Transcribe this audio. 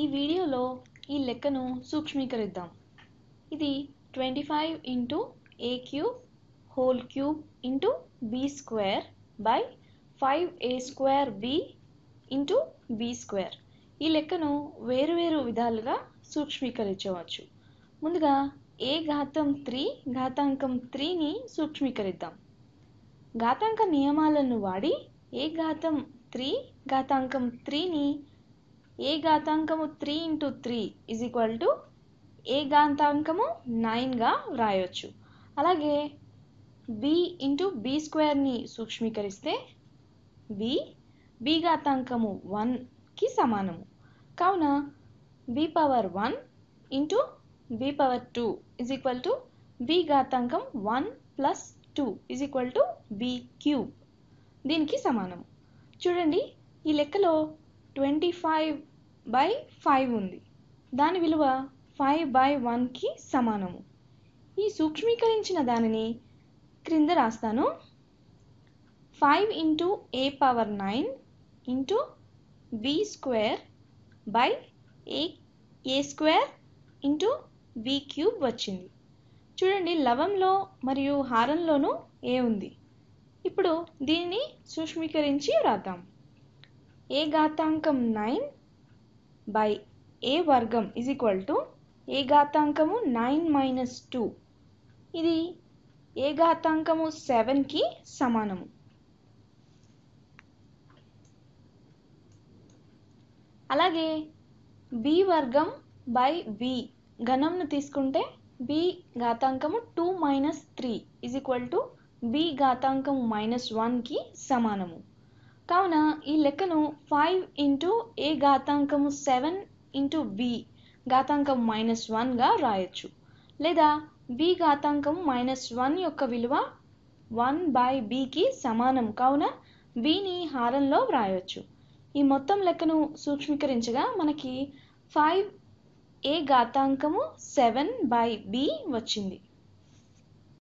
ఈ వీడియోలో ఈ లెక్కను సూక్ష్మీకరిద్దాం ఇది twenty five into a cube whole cube into b square by five a square b into b square ఈ లెక్కను వేరు వేరు విధాలుగా సూక్ష్మీకరించవచ్చు ముందుగా ఏ ఘాతం త్రీ ఘాతాంకం త్రీని సూక్ష్మీకరిద్దాం ఘాతాంక నియమాలను వాడి ఏ ఘాతం త్రీ ఘాతాంకం త్రీని ఏ ఘాతాంకము three into three is equal to a ఘాతాంకము నైన్గా వ్రాయవచ్చు అలాగే బి ఇంటూ బి స్క్వేర్ని సూక్ష్మీకరిస్తే బి బి ఘాతాంకము వన్కి సమానము కావున b power one into b power two is equal to b ఘాతాంకం one plus two is equal to b cube దీనికి సమానము చూడండి ఈ లెక్కలో ట్వంటీ ఫైవ్ బై ఫైవ్ ఉంది దాని విలువ ఫైవ్ బై వన్కి సమానము ఈ సూక్ష్మీకరించిన దానిని క్రింద రాస్తాను five into a power nine into b square by a a square into b cube వచ్చింది చూడండి లవంలో మరియు హారంలోనూ ఏ ఉంది ఇప్పుడు దీనిని సూక్ష్మీకరించి వ్రాద్దాం ఏ ఘాతాంకం నైన్ బై ఏ వర్గం ఇజ్ ఈక్వల్ టు ఏ ఘాతాంకము నైన్ మైనస్ టూ ఇది ఏ ఘాతాంకము సెవెన్కి సమానము అలాగే బి వర్గం బై బి ఘనంను తీసుకుంటే బి ఘాతాంకము two minus three is equal to b ఘాతాంకము మైనస్ వన్కి సమానము కావున ఈ లెక్కను ఫైవ్ ఇంటూ ఏ ఘాతాంకము సెవెన్ ఇంటూ బి ఘాతాంకం మైనస్ వన్గా రాయొచ్చు లేదా బి ఘాతాంకం మైనస్ వన్ యొక్క విలువ వన్ బై బికి సమానం కావున బిని హారంలో వ్రాయవచ్చు ఈ మొత్తం లెక్కను సూక్ష్మీకరించగా మనకి ఫైవ్ ఏ ఘాతాంకము సెవెన్ బై బి వచ్చింది